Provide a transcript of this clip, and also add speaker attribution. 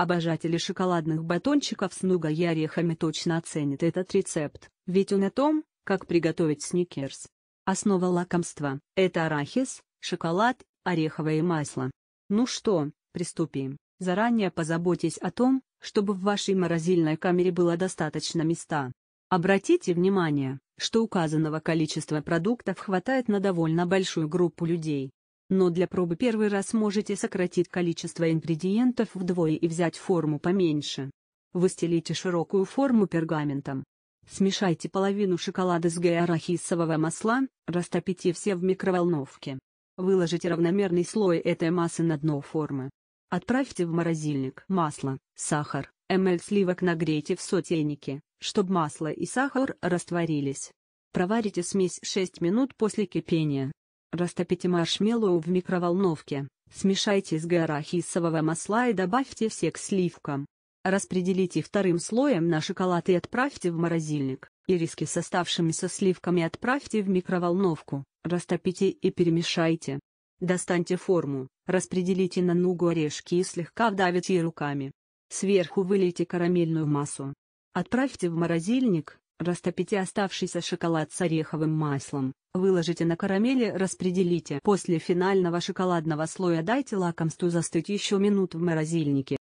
Speaker 1: Обожатели шоколадных батончиков с нуга и орехами точно оценят этот рецепт, ведь он о том, как приготовить сникерс. Основа лакомства – это арахис, шоколад, ореховое масло. Ну что, приступим. Заранее позаботьтесь о том, чтобы в вашей морозильной камере было достаточно места. Обратите внимание, что указанного количества продуктов хватает на довольно большую группу людей но для пробы первый раз можете сократить количество ингредиентов вдвое и взять форму поменьше. Выстелите широкую форму пергаментом. Смешайте половину шоколада с арахисового масла, растопите все в микроволновке. Выложите равномерный слой этой массы на дно формы. Отправьте в морозильник масло, сахар, мл сливок нагрейте в сотейнике, чтобы масло и сахар растворились. Проварите смесь 6 минут после кипения. Растопите маршмеллоу в микроволновке, смешайте с арахисового масла и добавьте все к сливкам. Распределите вторым слоем на шоколад и отправьте в морозильник. Ириски с оставшимися сливками отправьте в микроволновку, растопите и перемешайте. Достаньте форму, распределите на нугу орешки и слегка вдавите руками. Сверху вылейте карамельную массу. Отправьте в морозильник, Растопите оставшийся шоколад с ореховым маслом, выложите на карамели, распределите. После финального шоколадного слоя дайте лакомству застыть еще минут в морозильнике.